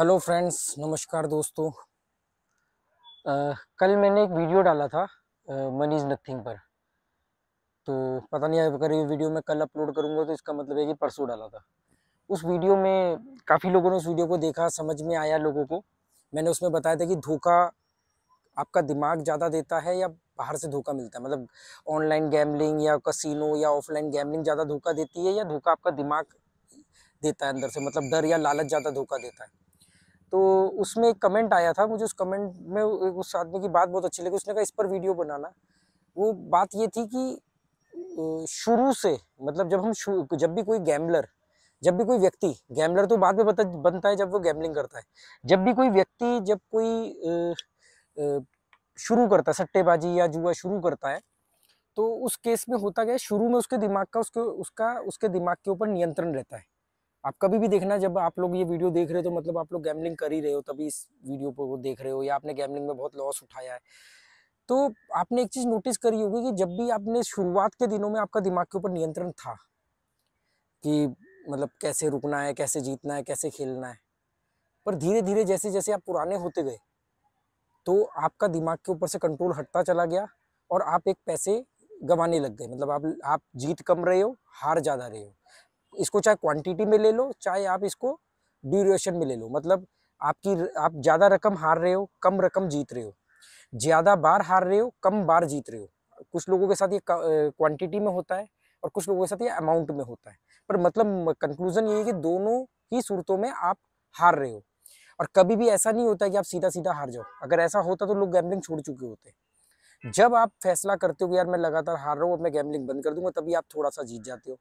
hello friends नमस्कार दोस्तों आ, कल मैंने एक वीडियो डाला था मनी इज़ नथिंग पर तो पता नहीं अगर ये वीडियो मैं कल अपलोड करूँगा तो इसका मतलब है कि परसों डाला था उस वीडियो में काफ़ी लोगों ने उस वीडियो को देखा समझ में आया लोगों को मैंने उसमें बताया था कि धोखा आपका दिमाग ज़्यादा देता है या बाहर से धोखा मिलता है मतलब ऑनलाइन गैमलिंग या कसिनो या ऑफलाइन गैमलिंग ज़्यादा धोखा देती है या धोखा आपका दिमाग देता है अंदर से मतलब डर या लालच ज़्यादा धोखा देता है तो उसमें एक कमेंट आया था मुझे उस कमेंट में उस आदमी की बात बहुत अच्छी लगी उसने कहा इस पर वीडियो बनाना वो बात ये थी कि शुरू से मतलब जब हम जब भी कोई गैम्बलर जब भी कोई व्यक्ति गैम्बलर तो बाद में बता बनता है जब वो गैम्बलिंग करता है जब भी कोई व्यक्ति जब कोई शुरू करता है सट्टेबाजी या जुआ शुरू करता है तो उस केस में होता क्या शुरू में उसके दिमाग का उसके उसका उसके दिमाग के ऊपर नियंत्रण रहता है आप कभी भी देखना जब आप लोग ये वीडियो देख रहे हो तो मतलब आप लोग गैमलिंग कर ही रहे हो तभी इस वीडियो पर वो देख रहे हो या आपने गैमलिंग में बहुत लॉस उठाया है तो आपने एक चीज़ नोटिस करी होगी कि जब भी आपने शुरुआत के दिनों में आपका दिमाग के ऊपर नियंत्रण था कि मतलब कैसे रुकना है कैसे जीतना है कैसे खेलना है पर धीरे धीरे जैसे जैसे आप पुराने होते गए तो आपका दिमाग के ऊपर से कंट्रोल हटता चला गया और आप एक पैसे गंवाने लग गए मतलब आप आप जीत कम रहे हो हार ज़्यादा रहे हो इसको चाहे क्वांटिटी में ले लो चाहे आप इसको ड्यूरेशन में ले लो मतलब आपकी आप ज़्यादा रकम हार रहे हो कम रकम जीत रहे हो ज़्यादा बार हार रहे हो कम बार जीत रहे हो कुछ लोगों के साथ ये क्वांटिटी में होता है और कुछ लोगों के साथ ये अमाउंट में होता है पर मतलब कंक्लूजन ये है कि दोनों ही सूरतों में आप हार रहे हो और कभी भी ऐसा नहीं होता कि आप सीधा सीधा हार जाओ अगर ऐसा होता तो लोग गैम्बलिंग छोड़ चुके होते हैं जब आप फैसला करते हो कि यार मैं लगातार हार रहा हूँ मैं गैमलिंग बंद कर दूंगा तभी आप थोड़ा सा जीत जाते हो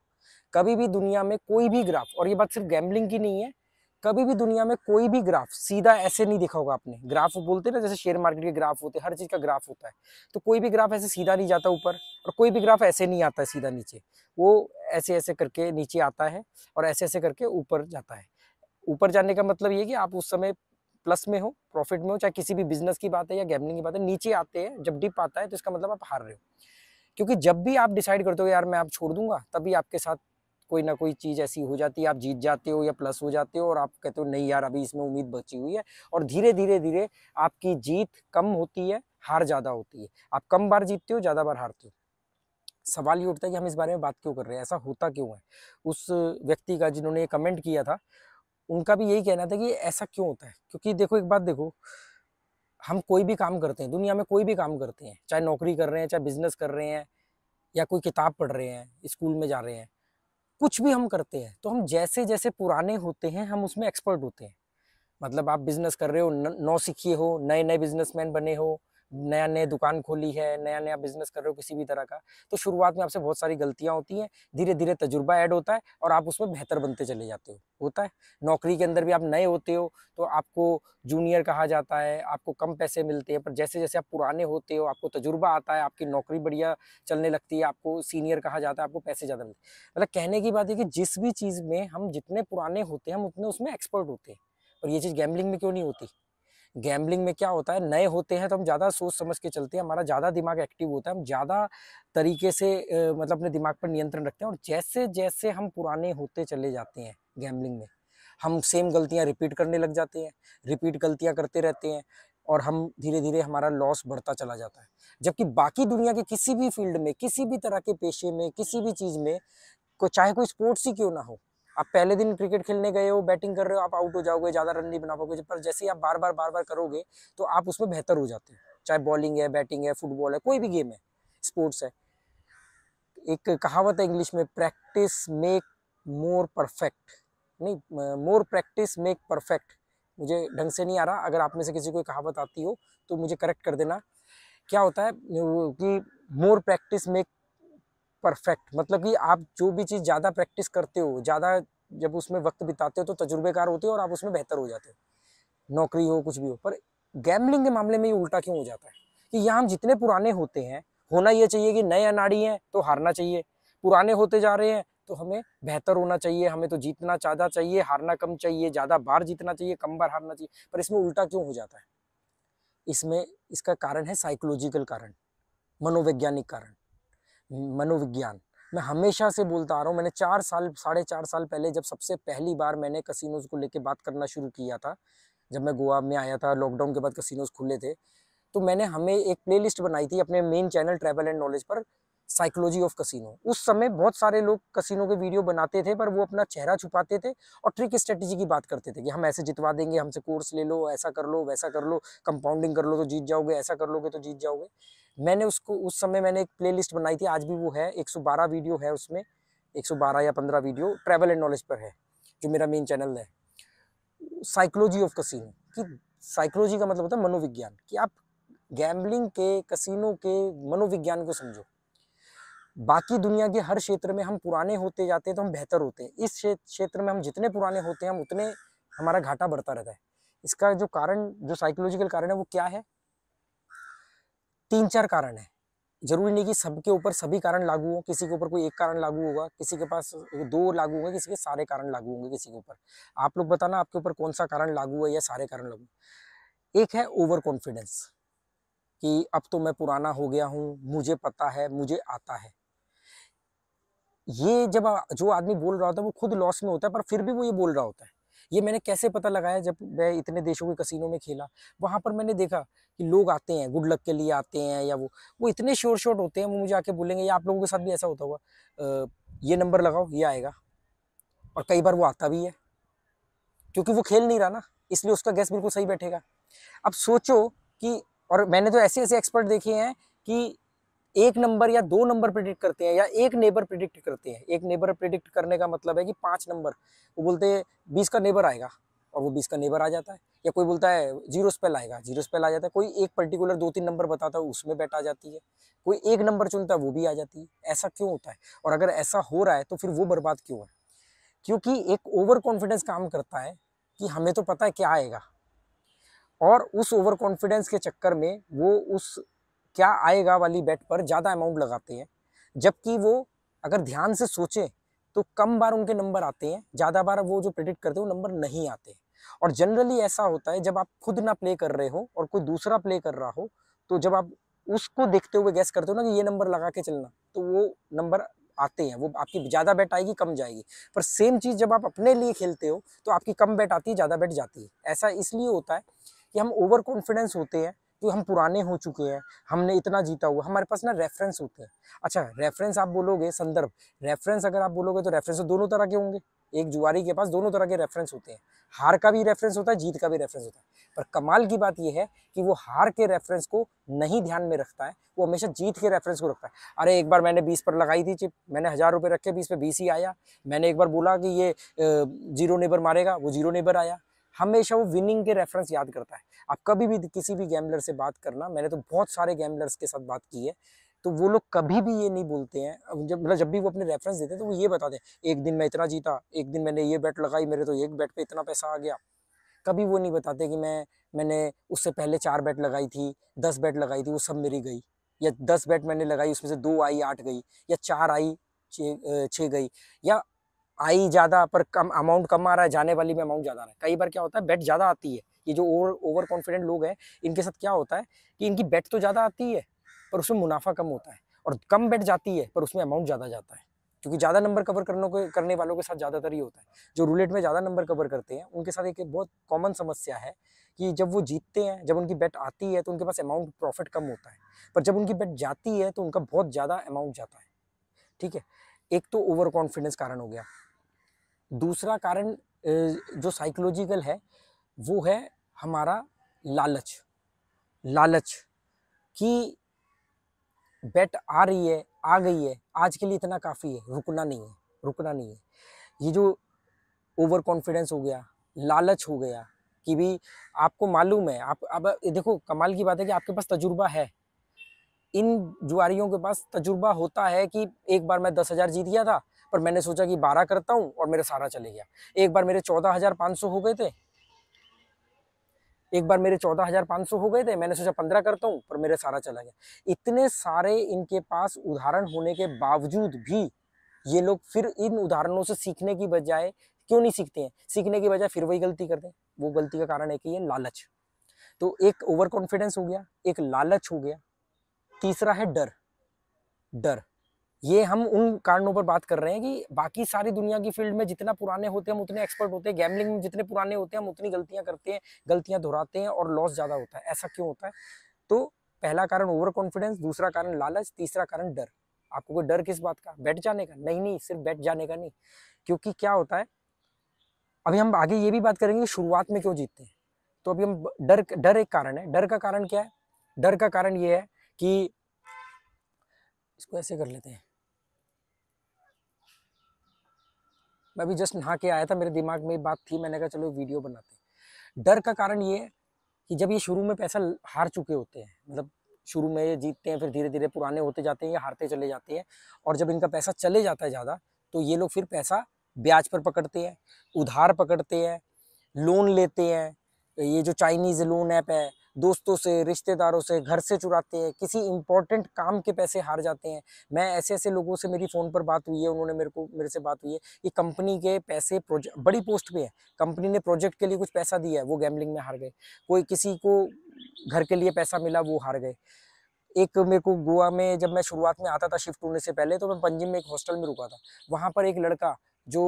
कभी भी दुनिया में कोई भी ग्राफ और ये बात सिर्फ गैमलिंग की नहीं है कभी भी दुनिया में कोई भी ग्राफ सीधा ऐसे नहीं देखा होगा आपने ग्राफ बोलते ना जैसे शेयर मार्केट के ग्राफ होते हैं हर चीज़ का ग्राफ होता है तो कोई भी ग्राफ ऐसे सीधा नहीं जाता ऊपर और कोई भी ग्राफ ऐसे नहीं आता सीधा नीचे वो ऐसे ऐसे करके नीचे आता है और ऐसे ऐसे करके ऊपर जाता है ऊपर जाने का मतलब ये कि आप उस समय प्लस में हो प्रॉफिट में हो चाहे किसी भी बिजनेस की बात है या गैमलिंग की बात है नीचे आते हैं जब डिप आता है तो इसका मतलब आप हार रहे हो क्योंकि जब भी आप डिसाइड करते हो यार मैं आप छोड़ दूंगा तभी आपके साथ कोई ना कोई चीज़ ऐसी हो जाती है आप जीत जाते हो या प्लस हो जाते हो और आप कहते हो नहीं यार अभी इसमें उम्मीद बची हुई है और धीरे धीरे धीरे आपकी जीत कम होती है हार ज़्यादा होती है आप कम बार जीतते हो ज़्यादा बार हारते हो सवाल ये उठता है कि हम इस बारे में बात क्यों कर रहे हैं ऐसा होता क्यों है उस व्यक्ति का जिन्होंने कमेंट किया था उनका भी यही कहना था कि ऐसा क्यों होता है क्योंकि देखो एक बात देखो हम कोई भी काम करते हैं दुनिया में कोई भी काम करते हैं चाहे नौकरी कर रहे हैं चाहे बिजनेस कर रहे हैं या कोई किताब पढ़ रहे हैं स्कूल में जा रहे हैं कुछ भी हम करते हैं तो हम जैसे जैसे पुराने होते हैं हम उसमें एक्सपर्ट होते हैं मतलब आप बिजनेस कर रहे हो नौ सीखिए हो नए नए बिजनेसमैन बने हो नया नया दुकान खोली है नया नया बिजनेस कर रहे हो किसी भी तरह का तो शुरुआत में आपसे बहुत सारी गलतियाँ होती हैं धीरे धीरे तजुर्बा ऐड होता है और आप उसमें बेहतर बनते चले जाते हो होता है नौकरी के अंदर भी आप नए होते हो तो आपको जूनियर कहा जाता है आपको कम पैसे मिलते हैं पर जैसे जैसे आप पुराने होते हो आपको तजुर्बा आता है आपकी नौकरी बढ़िया चलने लगती है आपको सीनियर कहा जाता है आपको पैसे ज़्यादा मिलते मतलब कहने की बात है कि जिस भी चीज़ में हम जितने पुराने होते हैं हम उतने उसमें एक्सपर्ट होते हैं और ये चीज़ गैमलिंग में क्यों नहीं होती गैम्बलिंग में क्या होता है नए होते हैं तो हम ज़्यादा सोच समझ के चलते हैं हमारा ज़्यादा दिमाग एक्टिव होता है हम ज़्यादा तरीके से मतलब अपने दिमाग पर नियंत्रण रखते हैं और जैसे जैसे हम पुराने होते चले जाते हैं गैम्बलिंग में हम सेम गलतियाँ रिपीट करने लग जाते हैं रिपीट गलतियाँ करते रहते हैं और हम धीरे धीरे हमारा लॉस बढ़ता चला जाता है जबकि बाकी दुनिया के किसी भी फील्ड में किसी भी तरह के पेशे में किसी भी चीज़ में को चाहे कोई स्पोर्ट्स ही क्यों ना हो आप पहले दिन क्रिकेट खेलने गए हो बैटिंग कर रहे हो आप आउट हो जाओगे ज़्यादा रन नहीं बना पाओगे पर जैसे ही आप बार बार बार बार करोगे तो आप उसमें बेहतर हो जाते हो चाहे बॉलिंग है बैटिंग है फुटबॉल है कोई भी गेम है स्पोर्ट्स है एक कहावत है इंग्लिश में प्रैक्टिस मेक मोर परफेक्ट नहीं मोर प्रैक्टिस मेक परफेक्ट मुझे ढंग से नहीं आ रहा अगर आप में से किसी को कहावत आती हो तो मुझे करेक्ट कर देना क्या होता है कि मोर प्रैक्टिस मेक परफेक्ट मतलब कि आप जो भी चीज़ ज़्यादा प्रैक्टिस करते हो ज़्यादा जब उसमें वक्त बिताते हो तो तजुर्बेकार होते हो और आप उसमें बेहतर हो जाते हो नौकरी हो कुछ भी हो पर गैमलिंग के मामले में ये उल्टा क्यों हो जाता है कि यहाँ हम जितने पुराने होते हैं होना ये चाहिए कि नए अनाड़ी हैं तो हारना चाहिए पुराने होते जा रहे हैं तो हमें बेहतर होना चाहिए हमें तो जीतना ज़्यादा चाहिए हारना कम चाहिए ज़्यादा बार जीतना चाहिए कम बार हारना चाहिए पर इसमें उल्टा क्यों हो जाता है इसमें इसका कारण है साइकोलॉजिकल कारण मनोवैज्ञानिक कारण मनोविज्ञान मैं हमेशा से बोलता आ रहा हूँ मैंने चार साल साढ़े चार साल पहले जब सबसे पहली बार मैंने कसिनोज़ को लेकर बात करना शुरू किया था जब मैं गोवा में आया था लॉकडाउन के बाद कसिनोज़ खुले थे तो मैंने हमें एक प्लेलिस्ट बनाई थी अपने main channel travel and knowledge पर साइकोलॉजी ऑफ कसिनो उस समय बहुत सारे लोग कसिनो के वीडियो बनाते थे पर वो अपना चेहरा छुपाते थे और ट्रिक स्ट्रेटजी की बात करते थे कि हम ऐसे जितवा देंगे हमसे कोर्स ले लो ऐसा कर लो वैसा कर लो कंपाउंडिंग कर लो तो जीत जाओगे ऐसा कर लोगे तो जीत जाओगे मैंने उसको उस समय मैंने एक प्ले बनाई थी आज भी वो है एक वीडियो है उसमें एक या पंद्रह वीडियो ट्रैवल एंड नॉलेज पर है जो मेरा मेन चैनल है साइकोलॉजी ऑफ कसिनो कि साइकोलॉजी का मतलब होता है मनोविज्ञान कि आप गैम्बलिंग के कसिनो के मनोविज्ञान को समझो बाकी दुनिया के हर क्षेत्र में हम पुराने होते जाते हैं तो हम बेहतर होते हैं इस क्षेत्र में हम जितने पुराने होते हैं हम उतने हमारा घाटा बढ़ता रहता है इसका जो कारण जो साइकोलॉजिकल कारण है वो क्या है तीन चार कारण है जरूरी नहीं कि सबके ऊपर सभी कारण लागू हो किसी के ऊपर कोई एक कारण लागू होगा किसी के पास दो लागू होंगे किसी के सारे कारण लागू होंगे किसी के ऊपर आप लोग बताना आपके ऊपर कौन सा कारण लागू है या सारे कारण लागू एक है ओवर कॉन्फिडेंस कि अब तो मैं पुराना हो गया हूँ मुझे पता है मुझे आता है ये जब जो आदमी बोल रहा होता है वो खुद लॉस में होता है पर फिर भी वो ये बोल रहा होता है ये मैंने कैसे पता लगाया जब मैं इतने देशों के कसीनों में खेला वहाँ पर मैंने देखा कि लोग आते हैं गुड लक के लिए आते हैं या वो वो इतने शोर शोर होते हैं वो मुझे आके बोलेंगे या आप लोगों के साथ भी ऐसा होता होगा ये नंबर लगाओ ये आएगा और कई बार वो आता भी है क्योंकि वो खेल नहीं रहा ना इसलिए उसका गैस बिल्कुल सही बैठेगा अब सोचो कि और मैंने तो ऐसे ऐसे एक्सपर्ट देखे हैं कि एक नंबर या दो नंबर प्रिडिक्ट करते हैं या एक नेबर प्रिडिक्ट करते हैं एक नेबर प्रिडिक्ट करने का मतलब है कि पाँच नंबर वो बोलते हैं बीस का नेबर आएगा और वो बीस का नेबर आ जाता है या कोई बोलता है जीरो स्पेल आएगा जीरो स्पेल आ जाता है कोई एक पर्टिकुलर दो तीन नंबर बताता है उसमें बैट आ जाती है कोई एक नंबर चुनता है वो भी आ जाती है ऐसा क्यों होता है और अगर ऐसा हो रहा है तो फिर वो बर्बाद क्यों है क्योंकि एक ओवर कॉन्फिडेंस काम करता है कि हमें तो पता है क्या आएगा और उस ओवर कॉन्फिडेंस के चक्कर में वो उस क्या आएगा वाली बेट पर ज़्यादा अमाउंट लगाते हैं जबकि वो अगर ध्यान से सोचें तो कम बार उनके नंबर आते हैं ज़्यादा बार वो जो प्रेडिक्ट करते हैं वो नंबर नहीं आते और जनरली ऐसा होता है जब आप खुद ना प्ले कर रहे हो और कोई दूसरा प्ले कर रहा हो तो जब आप उसको देखते हुए गैस करते हो ना कि ये नंबर लगा के चलना तो वो नंबर आते हैं वो आपकी ज़्यादा बैट आएगी कम जाएगी पर सेम चीज़ जब आप अपने लिए खेलते हो तो आपकी कम बैट आती है ज़्यादा बैट जाती है ऐसा इसलिए होता है कि हम ओवर कॉन्फिडेंस होते हैं कि हम पुराने हो चुके हैं हमने इतना जीता हुआ हमारे पास ना रेफरेंस होते हैं अच्छा रेफरेंस आप बोलोगे संदर्भ रेफरेंस अगर आप बोलोगे तो रेफरेंस तो दोनों तरह के होंगे एक जुआरी के पास दोनों तरह के रेफरेंस होते हैं हार का भी रेफरेंस होता है जीत का भी रेफरेंस होता है पर कमाल की बात यह है कि वो हार के रेफरेंस को नहीं ध्यान में रखता है वो हमेशा जीत के रेफरेंस को रखता है अरे एक बार मैंने बीस पर लगाई थी चिप मैंने हज़ार रुपये रखे बीस पे बीस ही आया मैंने एक बार बोला कि ये जीरो नेबर मारेगा वो जीरो नेबर आया हमेशा वो विनिंग के रेफरेंस याद करता है आप कभी भी किसी भी गैम्बलर से बात करना मैंने तो बहुत सारे गैम्बलर्स के साथ बात की है तो वो लोग कभी भी ये नहीं बोलते हैं जब मतलब जब भी वो अपने रेफरेंस देते हैं तो वो ये बताते हैं एक दिन मैं इतना जीता एक दिन मैंने ये बैट लगाई मेरे तो एक बैट पर इतना पैसा आ गया कभी वो नहीं बताते कि मैं मैंने उससे पहले चार बैट लगाई थी दस बैट लगाई थी वो सब मेरी गई या दस बैट मैंने लगाई उसमें से दो आई आठ गई या चार आई छः गई या आई ज़्यादा पर कम अमाउंट कम आ रहा है जाने वाली में अमाउंट ज़्यादा आ रहा है कई बार क्या होता है बेट ज़्यादा आती है ये जो ओवर ओवर कॉन्फिडेंट लोग हैं इनके साथ क्या होता है कि इनकी बेट तो ज़्यादा आती है पर उसमें मुनाफा कम होता है और कम बेट जाती है पर उसमें अमाउंट ज़्यादा जाता है क्योंकि ज़्यादा नंबर कवर करने के करने वालों के साथ ज़्यादातर ही होता है जो रूलेट में ज़्यादा नंबर कवर करते हैं उनके साथ एक बहुत कॉमन समस्या है कि जब वो जीतते हैं जब उनकी बेट आती है तो उनके पास अमाउंट प्रॉफिट कम होता है पर जब उनकी बेट जाती है तो उनका बहुत ज़्यादा अमाउंट जाता है ठीक है एक तो ओवर कॉन्फिडेंस कारण हो गया दूसरा कारण जो साइकोलॉजिकल है वो है हमारा लालच लालच कि बेट आ रही है आ गई है आज के लिए इतना काफ़ी है रुकना नहीं है रुकना नहीं है ये जो ओवर कॉन्फिडेंस हो गया लालच हो गया कि भी आपको मालूम है आप अब देखो कमाल की बात है कि आपके पास तजुर्बा है इन जुआरियों के पास तजुर्बा होता है कि एक बार मैं दस हज़ार जीत गया था पर मैंने सोचा कि बारह करता हूँ और मेरा सारा चले गया एक बार मेरे चौदह हज़ार पाँच सौ हो गए थे एक बार मेरे चौदह हज़ार पाँच सौ हो गए थे मैंने सोचा पंद्रह करता हूँ पर मेरा सारा चला गया इतने सारे इनके पास उदाहरण होने के बावजूद भी ये लोग फिर इन उदाहरणों से सीखने की बजाय क्यों नहीं सीखते हैं सीखने की बजाय फिर वही गलती करते हैं वो गलती का कारण है कि ये लालच तो एक ओवर कॉन्फिडेंस हो गया एक लालच हो गया तीसरा है डर डर ये हम उन कारणों पर बात कर रहे हैं कि बाकी सारी दुनिया की फील्ड में जितना पुराने होते हैं हम उतने एक्सपर्ट होते हैं गैमलिंग में जितने पुराने होते हैं हम उतनी गलतियां करते हैं गलतियां दोहराते हैं और लॉस ज़्यादा होता है ऐसा क्यों होता है तो पहला कारण ओवर कॉन्फिडेंस दूसरा कारण लालच तीसरा कारण डर आपको कोई डर किस बात का बैठ जाने का नहीं नहीं सिर्फ बैठ जाने का नहीं क्योंकि क्या होता है अभी हम आगे ये भी बात करेंगे कि शुरुआत में क्यों जीतते हैं तो अभी हम डर डर एक कारण है डर का कारण क्या है डर का कारण ये है कि इसको ऐसे कर लेते हैं मैं अभी जस्ट नहा के आया था मेरे दिमाग में बात थी मैंने कहा चलो वीडियो बनाते डर का कारण ये है कि जब ये शुरू में पैसा हार चुके होते हैं मतलब शुरू में ये जीतते हैं फिर धीरे धीरे पुराने होते जाते हैं या हारते चले जाते हैं और जब इनका पैसा चले जाता है ज़्यादा तो ये लोग फिर पैसा ब्याज पर पकड़ते हैं उधार पकड़ते हैं लोन लेते हैं ये जो चाइनीज़ लोन ऐप है दोस्तों से रिश्तेदारों से घर से चुराते हैं किसी इंपॉर्टेंट काम के पैसे हार जाते हैं मैं ऐसे ऐसे लोगों से मेरी फ़ोन पर बात हुई है उन्होंने मेरे को मेरे से बात हुई है कि कंपनी के पैसे प्रोजेक्ट बड़ी पोस्ट पे है कंपनी ने प्रोजेक्ट के लिए कुछ पैसा दिया है वो गैमलिंग में हार गए कोई किसी को घर के लिए पैसा मिला वो हार गए एक मेरे को गोवा में जब मैं शुरुआत में आता था शिफ्ट होने से पहले तो मैं पंजिम में एक हॉस्टल में रुका था वहाँ पर एक लड़का जो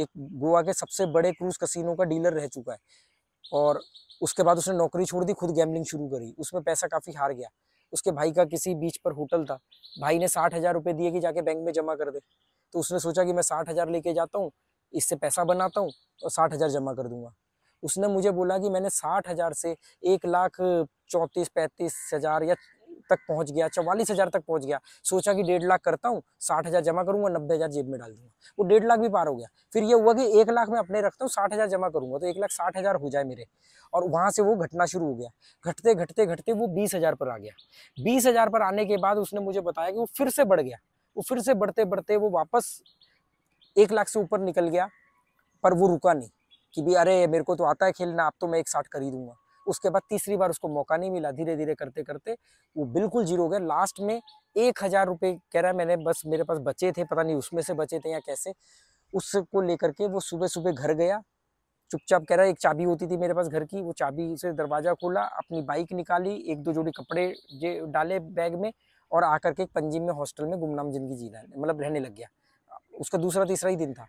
एक गोवा के सबसे बड़े क्रूज़ कसिनो का डीलर रह चुका है और उसके बाद उसने नौकरी छोड़ दी खुद गैमलिंग शुरू करी उसमें पैसा काफ़ी हार गया उसके भाई का किसी बीच पर होटल था भाई ने साठ हज़ार रुपये दिए कि जाके बैंक में जमा कर दे तो उसने सोचा कि मैं साठ हज़ार लेके जाता हूँ इससे पैसा बनाता हूँ और साठ हज़ार जमा कर दूंगा उसने मुझे बोला कि मैंने साठ हज़ार से एक लाख चौंतीस पैंतीस हज़ार या तक पहुंच गया चवालीस हज़ार तक पहुंच गया सोचा कि डेढ़ लाख करता हूँ साठ हज़ार जमा करूंगा नब्बे हज़ार जेब में डाल दूंगा वो डेढ़ लाख भी पार हो गया फिर ये हुआ कि एक लाख मैं अपने रखता हूँ साठ हज़ार जमा करूंगा तो एक लाख साठ हज़ार हो जाए मेरे और वहाँ से वो घटना शुरू हो गया घटते घटते घटते वो बीस हज़ार पर आ गया बीस हज़ार पर आने के बाद उसने मुझे बताया कि वो फिर से बढ़ गया वो फिर से बढ़ते बढ़ते वो वापस एक लाख से ऊपर निकल गया पर वो रुका नहीं कि भी अरे मेरे को तो आता है खेलना आप तो मैं एक साठ खरीदूंगा उसके बाद तीसरी बार उसको मौका नहीं मिला धीरे धीरे करते करते वो बिल्कुल जीरो हो गए लास्ट में एक हज़ार रुपये कह रहा है मैंने बस मेरे पास बचे थे पता नहीं उसमें से बचे थे या कैसे उसको लेकर के वो सुबह सुबह घर गया चुपचाप कह रहा है एक चाबी होती थी मेरे पास घर की वो चाबी से दरवाज़ा खोला अपनी बाइक निकाली एक दो जोड़ी कपड़े जे डाले बैग में और आकर के एक पंजीम में हॉस्टल में गुमनाम ज़िंदगी जीना मतलब रहने लग गया उसका दूसरा तीसरा ही दिन था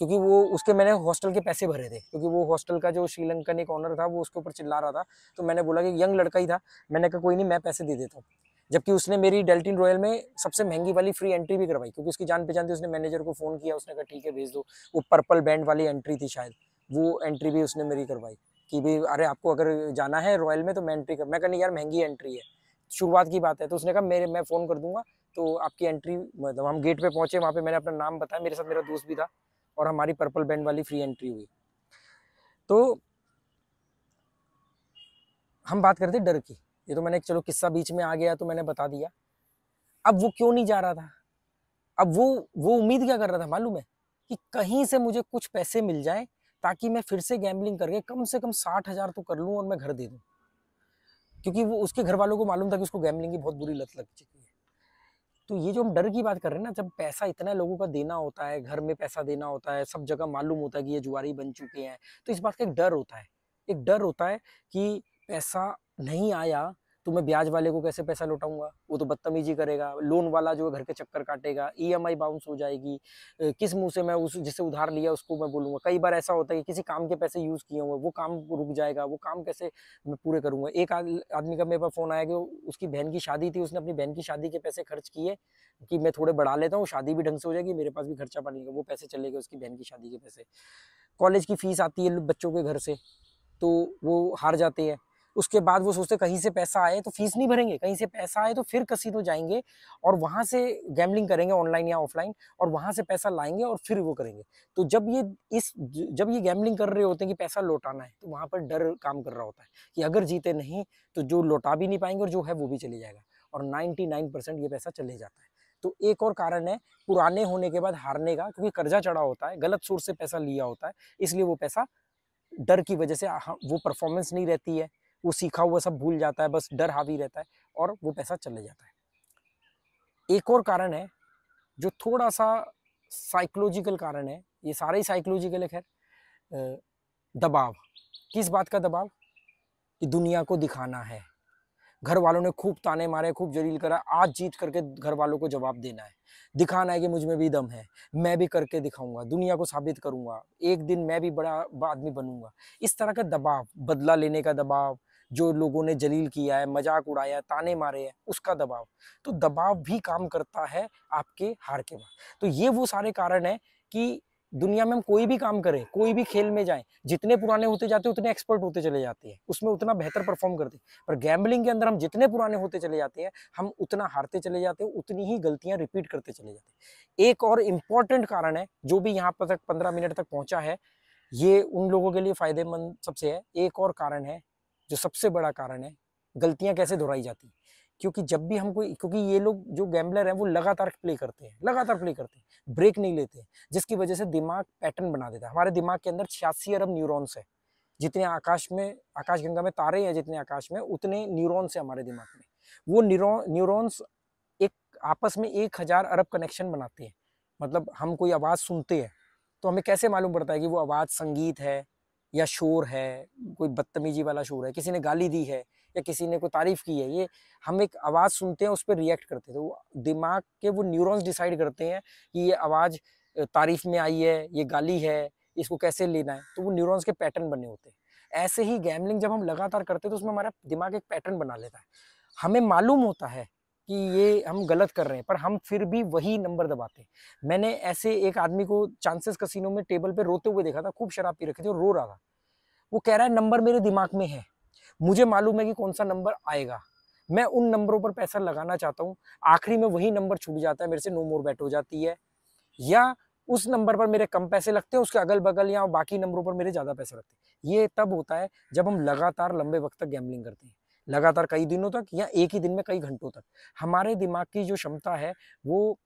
क्योंकि वो उसके मैंने हॉस्टल के पैसे भरे थे क्योंकि वो हॉस्टल का जो श्रीलंकन एक ऑनर था वो उसके ऊपर चिल्ला रहा था तो मैंने बोला कि यंग लड़का ही था मैंने कहा कोई नहीं मैं पैसे दे देता हूँ जबकि उसने मेरी डेल्टिन रॉयल में सबसे महंगी वाली फ्री एंट्री भी करवाई क्योंकि उसकी जान पहचान थी उसने मैनेजर को फ़ोन किया उसने कहा ठीक है भेज दो वो पर्पल बैंड वाली एंट्री थी शायद वो एंट्री भी उसने मेरी करवाई कि भाई अरे आपको अगर जाना है रॉयल में तो मैं एंट्री कर मैं कहने यार महंगी एंट्री है शुरुआत की बात है तो उसने कहा मेरे मैं फ़ोन कर दूंगा तो आपकी एंट्री मतलब हम गेट पे पहुंचे वहाँ पे मैंने अपना नाम बताया मेरे साथ मेरा दोस्त भी था और हमारी पर्पल बैंड वाली फ्री एंट्री हुई तो हम बात करते डर की ये तो मैंने चलो किस्सा बीच में आ गया तो मैंने बता दिया अब वो क्यों नहीं जा रहा था अब वो वो उम्मीद क्या कर रहा था मालूम है कि कहीं से मुझे कुछ पैसे मिल जाए ताकि मैं फिर से गैम्बलिंग करके कम से कम साठ हज़ार तो कर लूँ और मैं घर दे दूँ क्योंकि वो उसके घर वालों को मालूम था कि उसको गैम्बलिंग की बहुत बुरी लत लग चुकी तो ये जो हम डर की बात कर रहे हैं ना जब पैसा इतना लोगों का देना होता है घर में पैसा देना होता है सब जगह मालूम होता है कि ये जुआरी बन चुके हैं तो इस बात का एक डर होता है एक डर होता है कि पैसा नहीं आया तो मैं ब्याज वाले को कैसे पैसा लौटाऊंगा वो तो बदतमीजी करेगा लोन वाला जो घर के चक्कर काटेगा ईएमआई e बाउंस हो जाएगी किस मुंह से मैं उस जिसे उधार लिया उसको मैं बोलूँगा कई बार ऐसा होता है कि किसी काम के पैसे यूज़ किए हुए वो काम रुक जाएगा वो काम कैसे मैं पूरे करूँगा एक आदमी का मेरे पास फ़ोन आया कि उसकी बहन की शादी थी उसने अपनी बहन की शादी के पैसे खर्च किए कि मैं थोड़े बढ़ा लेता हूँ शादी भी ढंग से हो जाएगी मेरे पास भी खर्चा पानी वो पैसे चले गए उसकी बहन की शादी के पैसे कॉलेज की फ़ीस आती है बच्चों के घर से तो वो हार जाते हैं उसके बाद वो सोचते कहीं से पैसा आए तो फीस नहीं भरेंगे कहीं से पैसा आए तो फिर कसीनो तो जाएंगे और वहाँ से गैमलिंग करेंगे ऑनलाइन या ऑफलाइन और वहाँ से पैसा लाएंगे और फिर वो करेंगे तो जब ये इस जब ये गैमलिंग कर रहे होते हैं कि पैसा लौटाना है तो वहाँ पर डर काम कर रहा होता है कि अगर जीते नहीं तो जो लौटा भी नहीं पाएंगे और जो है वो भी चले जाएगा और 99 परसेंट ये पैसा चले जाता है तो एक और कारण है पुराने होने के बाद हारने का क्योंकि कर्जा चढ़ा होता है गलत सोर्स से पैसा लिया होता है इसलिए वो पैसा डर की वजह से हाँ, वो परफॉर्मेंस नहीं रहती है वो सीखा हुआ सब भूल जाता है बस डर हावी रहता है और वो पैसा चले जाता है एक और कारण है जो थोड़ा सा साइकोलॉजिकल कारण है ये सारे ही साइकोलॉजिकल है खैर दबाव किस बात का दबाव कि दुनिया को दिखाना है घर वालों ने खूब ताने मारे खूब जलील करा आज जीत करके घर वालों को जवाब देना है दिखाना है कि मुझ में भी दम है मैं भी करके दिखाऊंगा दुनिया को साबित करूंगा एक दिन मैं भी बड़ा आदमी बनूंगा इस तरह का दबाव बदला लेने का दबाव जो लोगों ने जलील किया है मजाक उड़ाया है ताने मारे हैं उसका दबाव तो दबाव भी काम करता है आपके हार के बाद तो ये वो सारे कारण हैं कि दुनिया में हम कोई भी काम करें कोई भी खेल में जाएं जितने पुराने होते जाते हैं उतने एक्सपर्ट होते चले जाते हैं उसमें उतना बेहतर परफॉर्म करते हैं पर गैम्बलिंग के अंदर हम जितने पुराने होते चले जाते हैं हम उतना हारते चले जाते हैं उतनी ही गलतियां रिपीट करते चले जाते हैं एक और इम्पॉर्टेंट कारण है जो भी यहाँ पर तक पंद्रह मिनट तक पहुँचा है ये उन लोगों के लिए फ़ायदेमंद सबसे है एक और कारण है जो सबसे बड़ा कारण है गलतियाँ कैसे दोहराई जाती हैं क्योंकि जब भी हमको क्योंकि ये लोग जो गैम्बलर हैं वो लगातार प्ले करते हैं लगातार प्ले करते हैं ब्रेक नहीं लेते जिसकी वजह से दिमाग पैटर्न बना देता है हमारे दिमाग के अंदर छियासी अरब न्यूरोन्स है जितने आकाश में आकाश गंगा में तारे हैं जितने आकाश में उतने न्यूरोन्स हैं हमारे दिमाग में वो न्यूरोन्स एक आपस में एक हज़ार अरब कनेक्शन बनाते हैं मतलब हम कोई आवाज़ सुनते हैं तो हमें कैसे मालूम पड़ता है कि वो आवाज़ संगीत है या शोर है कोई बदतमीजी वाला शोर है किसी ने गाली दी है या किसी ने कोई तारीफ़ की है ये हम एक आवाज़ सुनते हैं उस पर रिएक्ट करते हैं तो दिमाग के वो न्यूरॉन्स डिसाइड करते हैं कि ये आवाज़ तारीफ़ में आई है ये गाली है इसको कैसे लेना है तो वो न्यूरॉन्स के पैटर्न बने होते हैं ऐसे ही गैमलिंग जब हम लगातार करते हैं तो उसमें हमारा दिमाग एक पैटर्न बना लेता है हमें मालूम होता है कि ये हम गलत कर रहे हैं पर हम फिर भी वही नंबर दबाते हैं मैंने ऐसे एक आदमी को चांसेस कसिनो में टेबल पे रोते हुए देखा था खूब शराब पी रखी थी और रो रहा था वो कह रहा है नंबर मेरे दिमाग में है मुझे मालूम है कि कौन सा नंबर आएगा मैं उन नंबरों पर पैसा लगाना चाहता हूँ आखिरी में वही नंबर छूट जाता है मेरे से नो मोर बैट हो जाती है या उस नंबर पर मेरे कम पैसे लगते हैं उसके अगल बगल या बाकी नंबरों पर मेरे ज़्यादा पैसे लगते हैं ये तब होता है जब हम लगातार लंबे वक्त तक गैम्बलिंग करते हैं लगातार कई दिनों तक या एक ही दिन में कई घंटों तक हमारे दिमाग की जो क्षमता है वो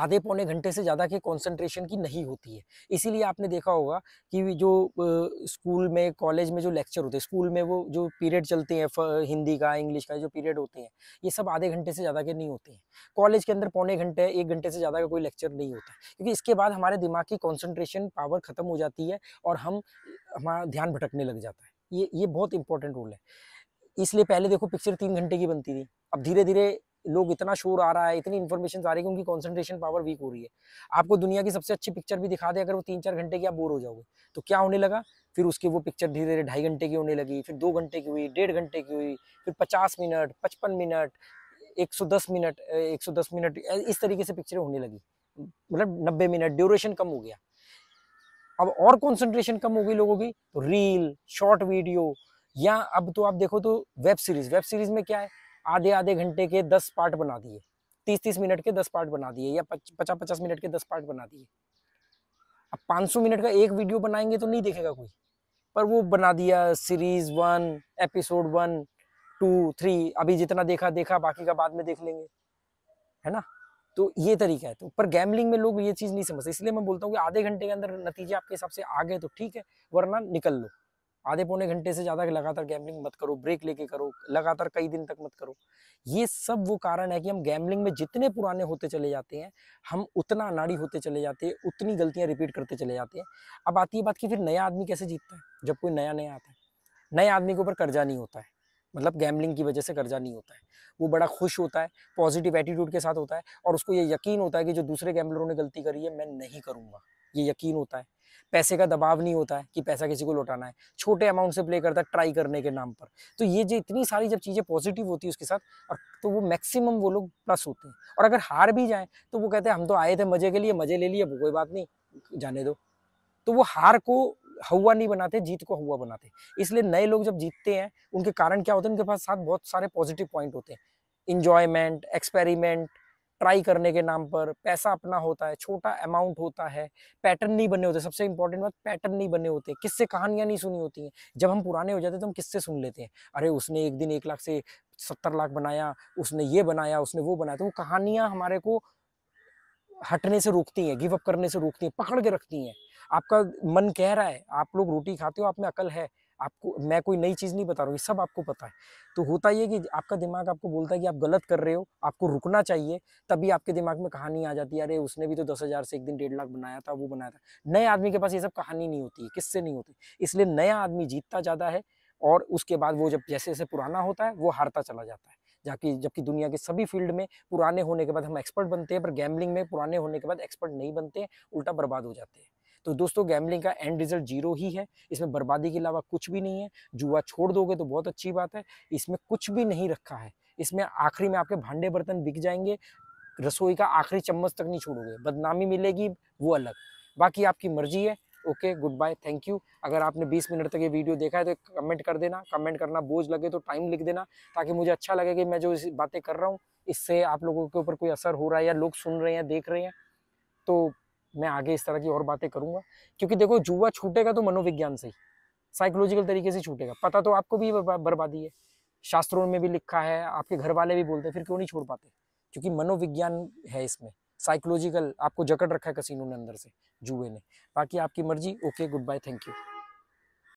आधे पौने घंटे से ज़्यादा के कंसंट्रेशन की नहीं होती है इसीलिए आपने देखा होगा कि जो स्कूल में कॉलेज में जो लेक्चर होते हैं स्कूल में वो जो पीरियड चलते हैं हिंदी का इंग्लिश का जो पीरियड होते हैं ये सब आधे घंटे से ज़्यादा के नहीं होते हैं कॉलेज के अंदर पौने घंटे एक घंटे से ज़्यादा का कोई लेक्चर नहीं होता क्योंकि इसके बाद हमारे दिमाग की कॉन्सेंट्रेशन पावर ख़त्म हो जाती है और हम हमारा ध्यान भटकने लग जाता है ये ये बहुत इंपॉर्टेंट रोल है इसलिए पहले देखो पिक्चर तीन घंटे की बनती थी अब धीरे धीरे लोग इतना शोर आ रहा है इतनी इन्फॉर्मेशन आ रही है उनकी कॉन्सेंट्रेशन पावर वीक हो रही है आपको दुनिया की सबसे अच्छी पिक्चर भी दिखा दे अगर वो तीन चार घंटे की आप बोर हो जाओगे तो क्या होने लगा फिर उसकी वो पिक्चर धीरे धीरे ढाई घंटे की होने लगी फिर दो घंटे की हुई डेढ़ घंटे की हुई फिर पचास मिनट पचपन मिनट एक सौ दस मिनट एक सौ दस मिनट इस तरीके से पिक्चरें होने लगी मतलब नब्बे मिनट ड्यूरेशन कम हो गया अब और कॉन्सेंट्रेशन कम हो गई लोगों की तो रील शॉर्ट वीडियो या अब तो आप देखो तो वेब सीरीज वेब सीरीज में क्या है आधे आधे घंटे के दस पार्ट बना दिए तीस तीस मिनट के दस पार्ट बना दिए या पचास पचास मिनट के दस पार्ट बना दिए अब पाँच सौ मिनट का एक वीडियो बनाएंगे तो नहीं देखेगा कोई पर वो बना दिया series one episode one two three अभी जितना देखा देखा बाकी का बाद में देख लेंगे है ना तो ये तरीका है तो पर गैमलिंग में लोग ये चीज़ नहीं समझते इसलिए मैं बोलता हूँ कि आधे घंटे के अंदर नतीजे आपके हिसाब से आ गए तो ठीक है वरना निकल लो आधे पौने घंटे से ज़्यादा लगातार गैमलिंग मत करो ब्रेक लेके करो लगातार कई दिन तक मत करो ये सब वो कारण है कि हम गैमलिंग में जितने पुराने होते चले जाते हैं हम उतना अनाड़ी होते चले जाते हैं उतनी गलतियाँ रिपीट करते चले जाते हैं अब आती है बात कि फिर नया आदमी कैसे जीतता है जब कोई नया नया आता है नए आदमी के ऊपर कर्जा नहीं होता है मतलब गैमलिंग की वजह से कर्जा नहीं होता है वो बड़ा खुश होता है पॉजिटिव एटीट्यूड के साथ होता है और उसको ये यकीन होता है कि जो दूसरे गैमलरों ने गलती करी है मैं नहीं करूँगा ये यकीन होता है पैसे का दबाव नहीं होता है कि पैसा किसी को लौटाना है छोटे अमाउंट से प्ले करता है ट्राई करने के नाम पर तो ये जो इतनी सारी जब चीज़ें पॉजिटिव होती है उसके साथ और तो वो मैक्सिमम वो लोग प्लस होते हैं और अगर हार भी जाएँ तो वो कहते हैं हम तो आए थे मज़े के लिए मज़े ले लिए कोई बात नहीं जाने दो तो वो हार को हवा नहीं बनाते जीत को हवा बनाते इसलिए नए लोग जब जीतते हैं उनके कारण क्या होता है उनके पास साथ बहुत सारे पॉजिटिव पॉइंट होते हैं इंजॉयमेंट एक्सपेरिमेंट ट्राई करने के नाम पर पैसा अपना होता है छोटा अमाउंट होता है पैटर्न नहीं बने होते सबसे इंपॉर्टेंट बात पैटर्न नहीं बने होते किससे कहानियाँ नहीं सुनी होती हैं जब हम पुराने हो जाते हैं तो हम किससे सुन लेते हैं अरे उसने एक दिन एक लाख से सत्तर लाख बनाया उसने ये बनाया उसने वो बनाया तो वो कहानियाँ हमारे को हटने से रोकती हैं गिव अप करने से रोकती हैं पकड़ के रखती हैं आपका मन कह रहा है आप लोग रोटी खाते हो आप में अकल है आपको मैं कोई नई चीज़ नहीं बता रहा हूँ ये सब आपको पता है तो होता ये कि आपका दिमाग आपको बोलता है कि आप गलत कर रहे हो आपको रुकना चाहिए तभी आपके दिमाग में कहानी आ जाती है अरे उसने भी तो दस हज़ार से एक दिन डेढ़ लाख बनाया था वो बनाया था नए आदमी के पास ये सब कहानी नहीं होती है किससे नहीं होती इसलिए नया आदमी जीतता ज़्यादा है और उसके बाद वो जब जैसे जैसे पुराना होता है वो हारता चला जाता है जबकि जबकि दुनिया के सभी फील्ड में पुराने होने के बाद हम एक्सपर्ट बनते हैं पर गैमलिंग में पुराने होने के बाद एक्सपर्ट नहीं बनते उल्टा बर्बाद हो जाते हैं तो दोस्तों गैमलिंग का एंड रिजल्ट जीरो ही है इसमें बर्बादी के अलावा कुछ भी नहीं है जुआ छोड़ दोगे तो बहुत अच्छी बात है इसमें कुछ भी नहीं रखा है इसमें आखिरी में आपके भांडे बर्तन बिक जाएंगे रसोई का आखिरी चम्मच तक नहीं छोड़ोगे बदनामी मिलेगी वो अलग बाकी आपकी मर्जी है okay goodbye thank you अगर आपने 20 मिनट तक ये वीडियो देखा है तो कमेंट कर देना कमेंट करना बोझ लगे तो टाइम लिख देना ताकि मुझे अच्छा लगे कि मैं जो बातें कर रहा हूँ इससे आप लोगों के ऊपर कोई असर हो रहा है या लोग सुन रहे हैं देख रहे हैं तो मैं आगे इस तरह की और बातें करूंगा क्योंकि देखो जुआ छूटेगा तो मनोविज्ञान से ही साइकोलॉजिकल तरीके से छूटेगा पता तो आपको भी बर्बादी है शास्त्रों में भी लिखा है आपके घर वाले भी बोलते हैं फिर क्यों नहीं छोड़ पाते क्योंकि मनोविज्ञान है इसमें साइकोलॉजिकल आपको जकड़ रखा है कसीनों ने अंदर से जुए ने बाकी आपकी मर्जी okay goodbye thank you